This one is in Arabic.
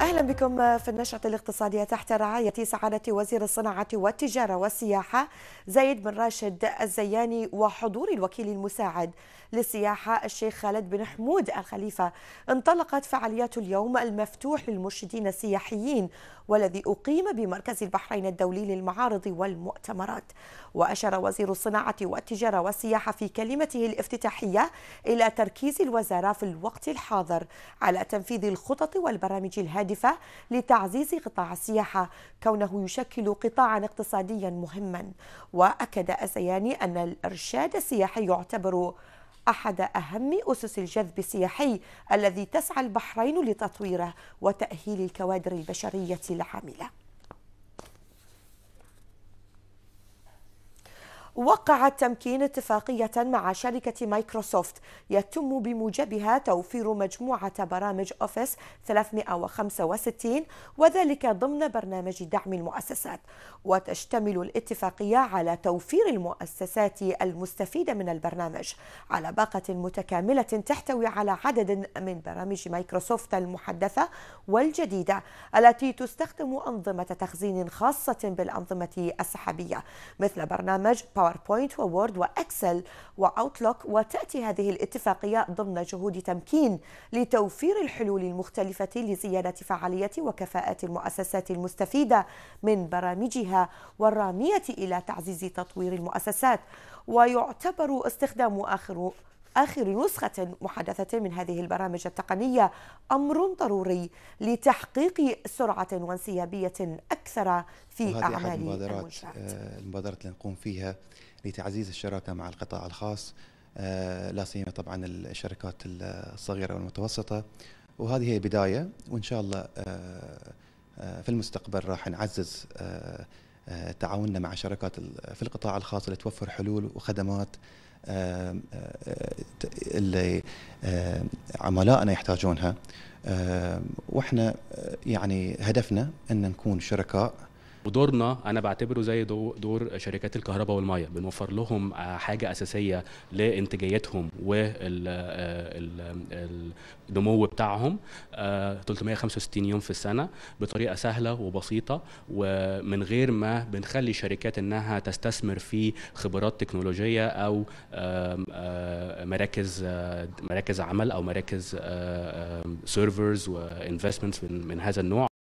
أهلا بكم في النشرة الاقتصادية تحت رعاية سعادة وزير الصناعة والتجارة والسياحة زايد بن راشد الزياني وحضور الوكيل المساعد للسياحة الشيخ خالد بن حمود الخليفة انطلقت فعاليات اليوم المفتوح للمرشدين السياحيين والذي أقيم بمركز البحرين الدولي للمعارض والمؤتمرات وأشار وزير الصناعة والتجارة والسياحة في كلمته الافتتاحية إلى تركيز الوزارة في الوقت الحاضر على تنفيذ الخطط والبرامج الهادئة المستهدفة لتعزيز قطاع السياحة كونه يشكل قطاعا اقتصاديا مهما وأكد أسياني أن الإرشاد السياحي يعتبر أحد أهم أسس الجذب السياحي الذي تسعى البحرين لتطويره وتأهيل الكوادر البشرية العاملة وقع التمكين اتفاقية مع شركة مايكروسوفت يتم بموجبها توفير مجموعة برامج أوفيس 365 وذلك ضمن برنامج دعم المؤسسات وتشتمل الاتفاقية على توفير المؤسسات المستفيدة من البرنامج على باقة متكاملة تحتوي على عدد من برامج مايكروسوفت المحدثة والجديدة التي تستخدم أنظمة تخزين خاصة بالأنظمة السحابية مثل برنامج باور باوربوينت ووورد واكسل واوتلوك وتاتي هذه الاتفاقيه ضمن جهود تمكين لتوفير الحلول المختلفه لزياده فعاليه وكفاءه المؤسسات المستفيده من برامجها والراميه الى تعزيز تطوير المؤسسات ويعتبر استخدام اخر آخر نسخة محدثة من هذه البرامج التقنية أمر ضروري لتحقيق سرعة وانسيابية أكثر في أعمال المبادرات آه، المبادرات اللي نقوم فيها لتعزيز الشراكة مع القطاع الخاص آه، لا سيما طبعا الشركات الصغيرة والمتوسطة وهذه هي بداية وإن شاء الله آه، في المستقبل راح نعزز تعاوننا مع شركات في القطاع الخاص لتوفر حلول وخدمات آه، آه، اللي آه، عملائنا يحتاجونها واحنا يعني هدفنا ان نكون شركاء ودورنا انا بعتبره زي دور شركات الكهرباء والميه بنوفر لهم آه، حاجه اساسيه لانتاجيتهم والنمو آه، بتاعهم 365 آه، يوم في السنه بطريقه سهله وبسيطه ومن غير ما بنخلي الشركات انها تستثمر في خبرات تكنولوجيه او مراكز مراكز عمل او مراكز سيرفرز وانفستمنتس من هذا النوع